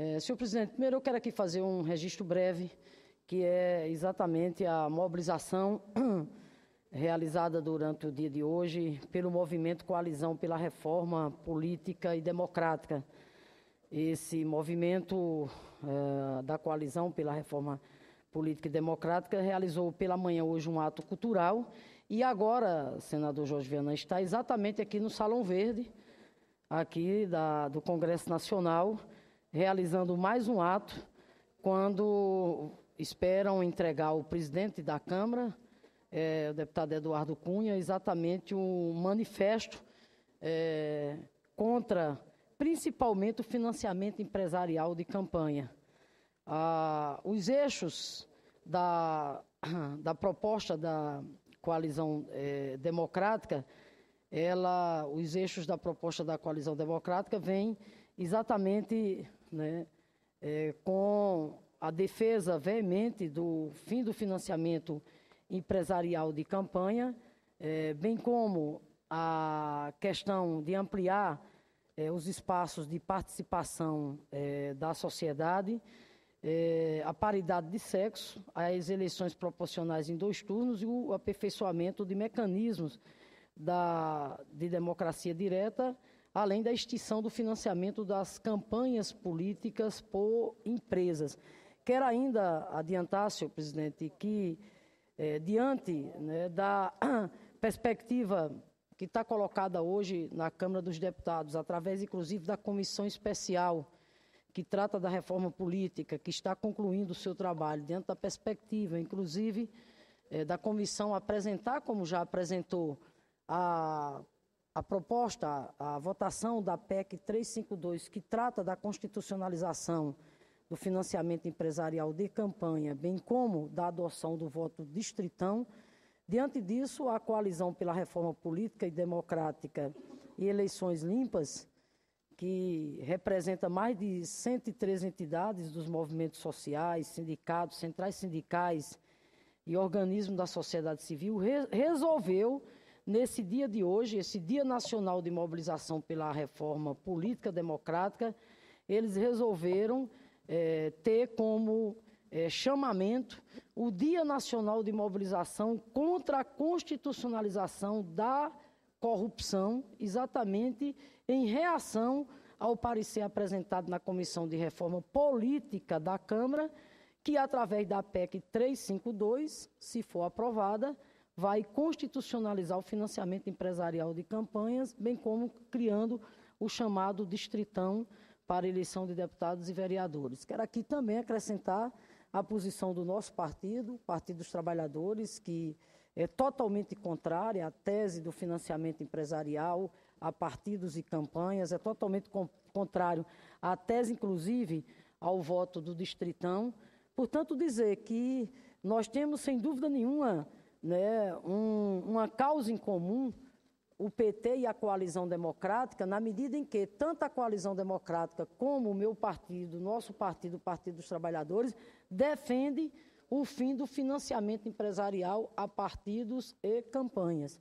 É, senhor presidente, primeiro eu quero aqui fazer um registro breve, que é exatamente a mobilização realizada durante o dia de hoje pelo movimento Coalizão pela Reforma Política e Democrática. Esse movimento é, da Coalizão pela Reforma Política e Democrática realizou pela manhã hoje um ato cultural e agora, senador Jorge Viana, está exatamente aqui no Salão Verde, aqui da, do Congresso Nacional, realizando mais um ato quando esperam entregar ao presidente da Câmara, é, o deputado Eduardo Cunha, exatamente um manifesto é, contra, principalmente, o financiamento empresarial de campanha. Ah, os eixos da, da proposta da coalizão é, democrática, ela, os eixos da proposta da coalizão democrática vêm exatamente né, é, com a defesa veemente do fim do financiamento empresarial de campanha, é, bem como a questão de ampliar é, os espaços de participação é, da sociedade, é, a paridade de sexo, as eleições proporcionais em dois turnos e o aperfeiçoamento de mecanismos da, de democracia direta além da extinção do financiamento das campanhas políticas por empresas. Quero ainda adiantar, senhor presidente, que eh, diante né, da perspectiva que está colocada hoje na Câmara dos Deputados, através inclusive da comissão especial que trata da reforma política, que está concluindo o seu trabalho, diante da perspectiva, inclusive, eh, da comissão apresentar, como já apresentou, a a proposta, a votação da PEC 352, que trata da constitucionalização do financiamento empresarial de campanha, bem como da adoção do voto distritão. Diante disso, a coalizão pela reforma política e democrática e eleições limpas, que representa mais de 103 entidades dos movimentos sociais, sindicatos, centrais sindicais e organismos da sociedade civil, re resolveu nesse dia de hoje, esse Dia Nacional de Mobilização pela Reforma Política Democrática, eles resolveram é, ter como é, chamamento o Dia Nacional de Mobilização contra a Constitucionalização da Corrupção, exatamente em reação ao parecer apresentado na Comissão de Reforma Política da Câmara, que através da PEC 352, se for aprovada, vai constitucionalizar o financiamento empresarial de campanhas, bem como criando o chamado distritão para eleição de deputados e vereadores. Quero aqui também acrescentar a posição do nosso partido, Partido dos Trabalhadores, que é totalmente contrária à tese do financiamento empresarial a partidos e campanhas, é totalmente contrário à tese, inclusive, ao voto do Distritão. Portanto, dizer que nós temos, sem dúvida nenhuma, né, um, uma causa em comum o PT e a coalizão democrática, na medida em que tanto a coalizão democrática como o meu partido, nosso partido, o Partido dos Trabalhadores, defende o fim do financiamento empresarial a partidos e campanhas.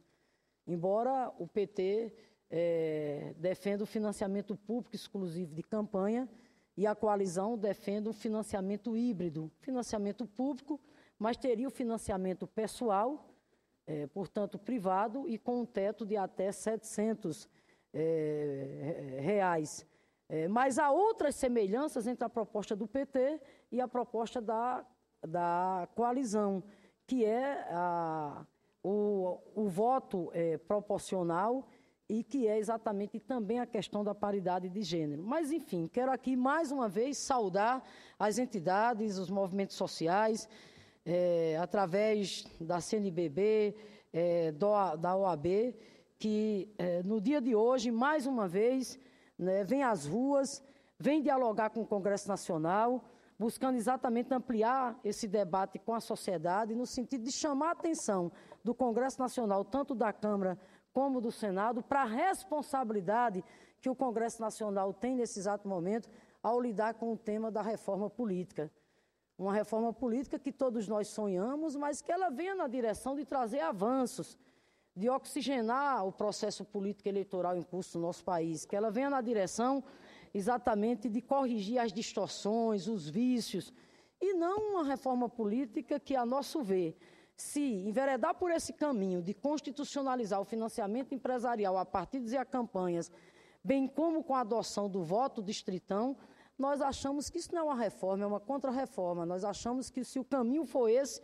Embora o PT é, eh, defenda o financiamento público exclusivo de campanha e a coalizão defenda o financiamento híbrido, financiamento público mas teria o financiamento pessoal, é, portanto, privado, e com um teto de até 700 é, é, reais. É, mas há outras semelhanças entre a proposta do PT e a proposta da, da coalizão, que é a, o, o voto é, proporcional e que é exatamente também a questão da paridade de gênero. Mas, enfim, quero aqui mais uma vez saudar as entidades, os movimentos sociais, é, através da CNBB, é, da OAB, que é, no dia de hoje, mais uma vez, né, vem às ruas, vem dialogar com o Congresso Nacional, buscando exatamente ampliar esse debate com a sociedade, no sentido de chamar a atenção do Congresso Nacional, tanto da Câmara como do Senado, para a responsabilidade que o Congresso Nacional tem nesse exato momento ao lidar com o tema da reforma política uma reforma política que todos nós sonhamos, mas que ela venha na direção de trazer avanços, de oxigenar o processo político eleitoral em curso no nosso país, que ela venha na direção exatamente de corrigir as distorções, os vícios, e não uma reforma política que, a nosso ver, se enveredar por esse caminho de constitucionalizar o financiamento empresarial a partidos e a campanhas, bem como com a adoção do voto distritão, nós achamos que isso não é uma reforma, é uma contrarreforma. Nós achamos que se o caminho for esse,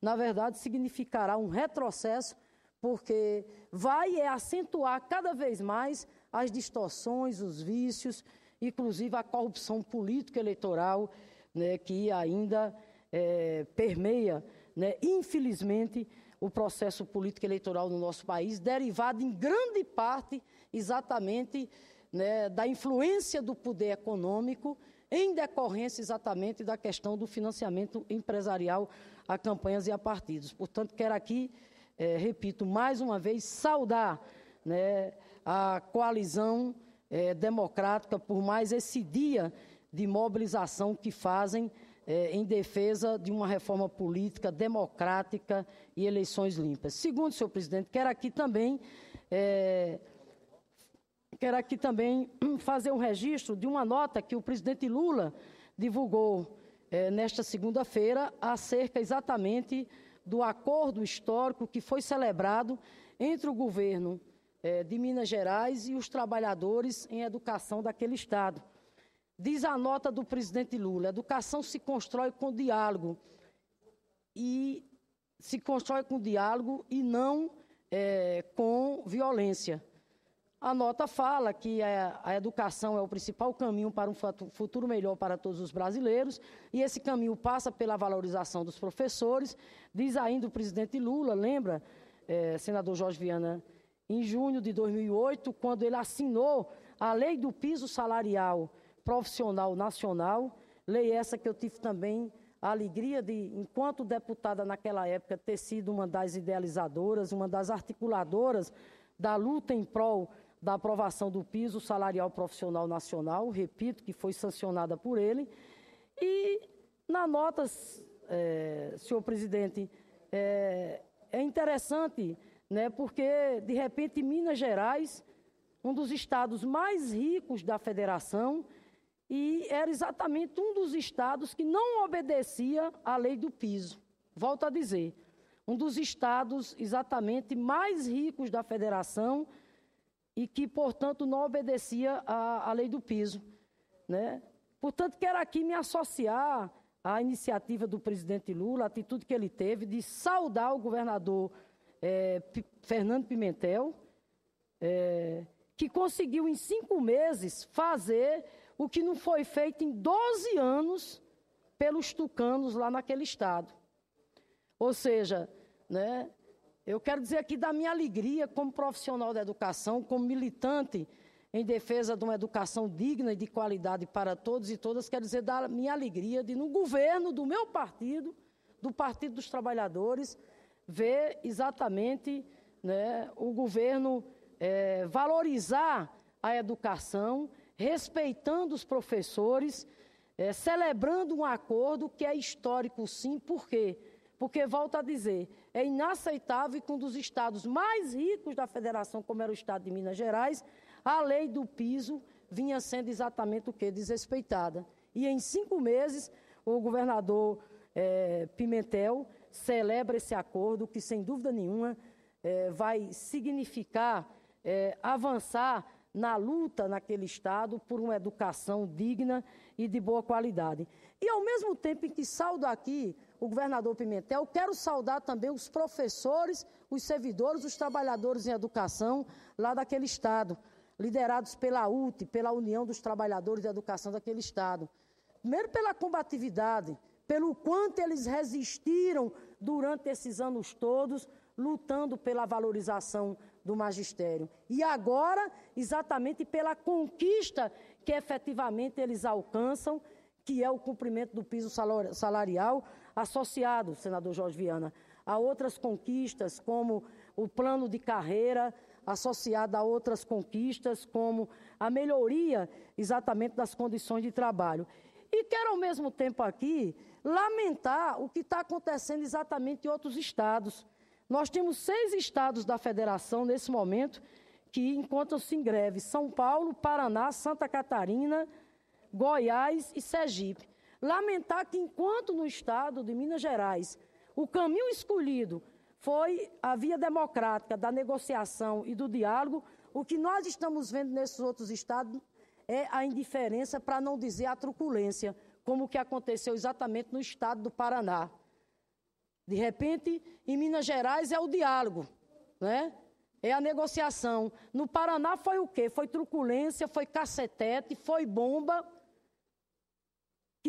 na verdade significará um retrocesso, porque vai é acentuar cada vez mais as distorções, os vícios, inclusive a corrupção política eleitoral, né, que ainda é, permeia, né, infelizmente, o processo político eleitoral no nosso país, derivado em grande parte exatamente né, da influência do poder econômico em decorrência exatamente da questão do financiamento empresarial a campanhas e a partidos. Portanto, quero aqui, é, repito, mais uma vez, saudar né, a coalizão é, democrática por mais esse dia de mobilização que fazem é, em defesa de uma reforma política democrática e eleições limpas. Segundo, senhor presidente, quero aqui também Quero aqui também fazer um registro de uma nota que o presidente Lula divulgou é, nesta segunda-feira, acerca exatamente do acordo histórico que foi celebrado entre o governo é, de Minas Gerais e os trabalhadores em educação daquele Estado. Diz a nota do presidente Lula: educação se constrói com diálogo e se constrói com diálogo e não é, com violência. A nota fala que é, a, educação é o principal caminho para um futuro melhor para todos os brasileiros, e esse caminho passa pela valorização dos professores. Diz ainda o presidente Lula, lembra, é, senador Jorge Viana, em junho de 2008, quando ele assinou a lei do piso salarial profissional nacional, lei essa que eu tive também a alegria de, enquanto deputada naquela época, ter sido uma das idealizadoras, uma das articuladoras da luta em prol da aprovação do piso salarial profissional nacional, repito, que foi sancionada por ele. E na nota, é, senhor presidente, é, é interessante, né, porque de repente Minas Gerais, um dos estados mais ricos da federação, e era exatamente um dos estados que não obedecia à lei do piso. Volto a dizer, um dos estados exatamente mais ricos da federação, e que, portanto, não obedecia à, lei do piso. Né? Portanto, quero aqui me associar à iniciativa do presidente Lula, a atitude que ele teve de saudar o governador é, Fernando Pimentel, é, que conseguiu em cinco meses fazer o que não foi feito em 12 anos pelos tucanos lá naquele estado. Ou seja, né, eu quero dizer aqui da minha alegria como profissional da educação, como militante em defesa de uma educação digna e de qualidade para todos e todas, quero dizer da minha alegria de, no governo do meu partido, do Partido dos Trabalhadores, ver exatamente né, o governo é, valorizar a educação, respeitando os professores, é, celebrando um acordo que é histórico, sim, por quê? Porque, volto a dizer, é inaceitável e que um dos estados mais ricos da federação, como era o estado de Minas Gerais, a lei do piso vinha sendo exatamente o que? Desrespeitada. E em cinco meses, o governador é, Pimentel celebra esse acordo, que sem dúvida nenhuma é, vai significar é, avançar na luta naquele Estado por uma educação digna e de boa qualidade. E, ao mesmo tempo em que saldo aqui o governador Pimentel. Quero saudar também os professores, os servidores, os trabalhadores em educação lá daquele estado, liderados pela UT, pela União dos Trabalhadores de Educação daquele estado. Primeiro pela combatividade, pelo quanto eles resistiram durante esses anos todos, lutando pela valorização do magistério. E agora, exatamente pela conquista que efetivamente eles alcançam, que é o cumprimento do piso salarial, associado, senador Jorge Viana, a outras conquistas, como o plano de carreira, associado a outras conquistas, como a melhoria exatamente das condições de trabalho. E quero, ao mesmo tempo, aqui lamentar o que está acontecendo exatamente em outros estados. Nós temos seis estados da federação nesse momento que encontram-se em greve: São Paulo, Paraná, Santa Catarina, Goiás e Sergipe lamentar que enquanto no estado de Minas Gerais o caminho escolhido foi a via democrática da negociação e do diálogo, o que nós estamos vendo nesses outros estados é a indiferença, para não dizer a truculência, como o que aconteceu exatamente no estado do Paraná. De repente, em Minas Gerais é o diálogo, né? é a negociação. No Paraná foi o quê? Foi truculência, foi cacetete, foi bomba,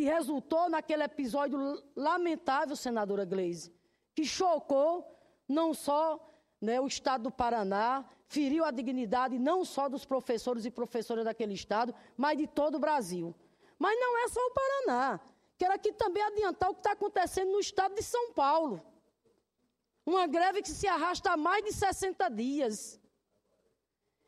resultou naquele episódio lamentável, senadora Gleise, que chocou não só né, o Estado do Paraná, feriu a dignidade não só dos professores e professoras daquele Estado, mas de todo o Brasil. Mas não é só o Paraná. Quero aqui também adiantar o que está acontecendo no Estado de São Paulo. Uma greve que se arrasta há mais de 60 dias.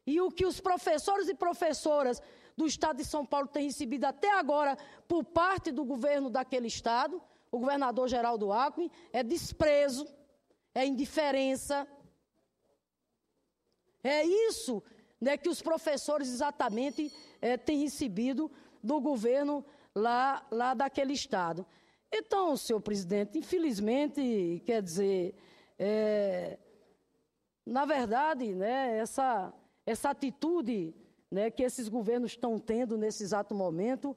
E o que os professores e professoras do Estado de São Paulo têm recebido até agora por parte do governo daquele Estado, o governador Geraldo Alckmin, é desprezo, é indiferença. É isso né, que os professores exatamente é, têm recebido do governo lá, lá daquele Estado. Então, senhor presidente, infelizmente, quer dizer, é, na verdade, né, essa essa atitude né, que esses governos estão tendo nesse exato momento,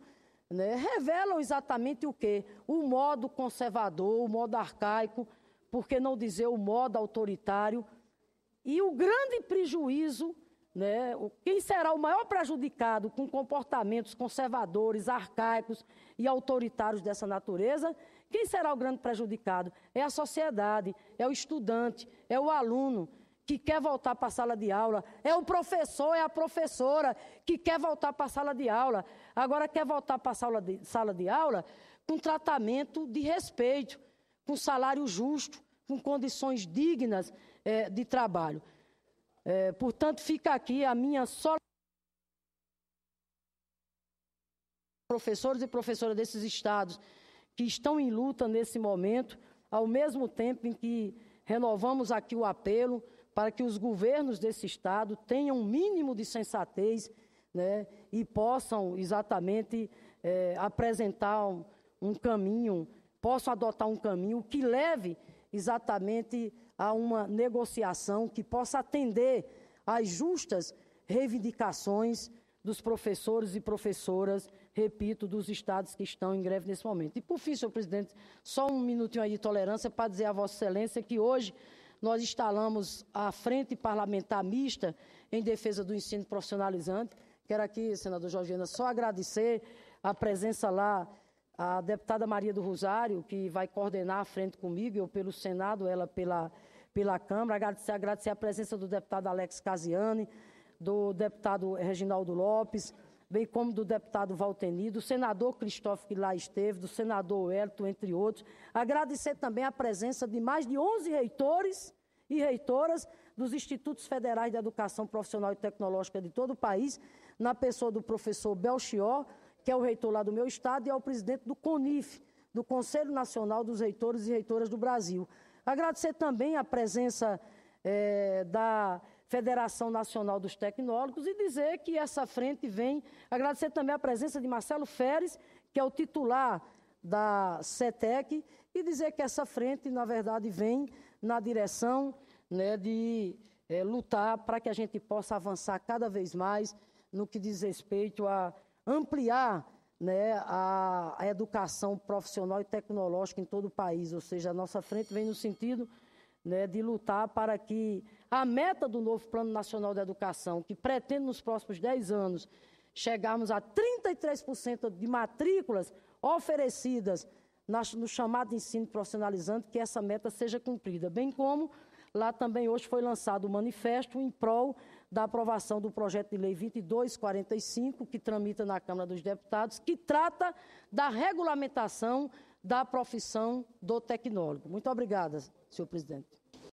né, revelam exatamente o quê? O modo conservador, o modo arcaico, por que não dizer o modo autoritário, e o grande prejuízo, né, quem será o maior prejudicado com comportamentos conservadores, arcaicos e autoritários dessa natureza? Quem será o grande prejudicado? É a sociedade, é o estudante, é o aluno, que quer voltar para a sala de aula, é o professor, é a professora que quer voltar para a sala de aula. Agora quer voltar para a sala de, sala de aula com tratamento de respeito, com salário justo, com condições dignas é, de trabalho. É, portanto, fica aqui a minha só professores e professoras desses estados que estão em luta nesse momento, ao mesmo tempo em que renovamos aqui o apelo para que os governos desse Estado tenham um mínimo de sensatez né, e possam exatamente é, apresentar um, um caminho, possam adotar um caminho que leve exatamente a uma negociação que possa atender às justas reivindicações dos professores e professoras, repito, dos estados que estão em greve nesse momento. E por fim, senhor presidente, só um minutinho aí de tolerância para dizer a Vossa Excelência que hoje nós instalamos a Frente Parlamentar Mista em defesa do ensino profissionalizante. Quero aqui, senador Georgiana, só agradecer a presença lá a deputada Maria do Rosário, que vai coordenar a frente comigo, eu pelo Senado, ela pela, pela Câmara. Agradecer, agradecer a presença do deputado Alex Casiani, do deputado Reginaldo Lopes, bem como do deputado Valteni, do senador Cristóvão que lá esteve, do senador Elton, entre outros. Agradecer também a presença de mais de 11 reitores e reitoras dos Institutos Federais de Educação Profissional e Tecnológica de todo o país, na pessoa do professor Belchior, que é o reitor lá do meu estado, e ao presidente do CONIF, do Conselho Nacional dos Reitores e Reitoras do Brasil. Agradecer também a presença é, da Federação Nacional dos Tecnólogos e dizer que essa frente vem. Agradecer também a presença de Marcelo Feres, que é o titular da CETEC, e dizer que essa frente, na verdade, vem na direção né, de é, lutar para que a gente possa avançar cada vez mais no que diz respeito a ampliar né, a, a educação profissional e tecnológica em todo o país. Ou seja, a nossa frente vem no sentido né, de lutar para que a meta do novo Plano Nacional de Educação, que pretende nos próximos 10 anos chegarmos a 33% de matrículas oferecidas no chamado ensino profissionalizante, que essa meta seja cumprida. Bem como lá também hoje foi lançado o manifesto em prol da aprovação do projeto de lei 2245, que tramita na Câmara dos Deputados, que trata da regulamentação da profissão do tecnólogo. Muito obrigada, senhor presidente.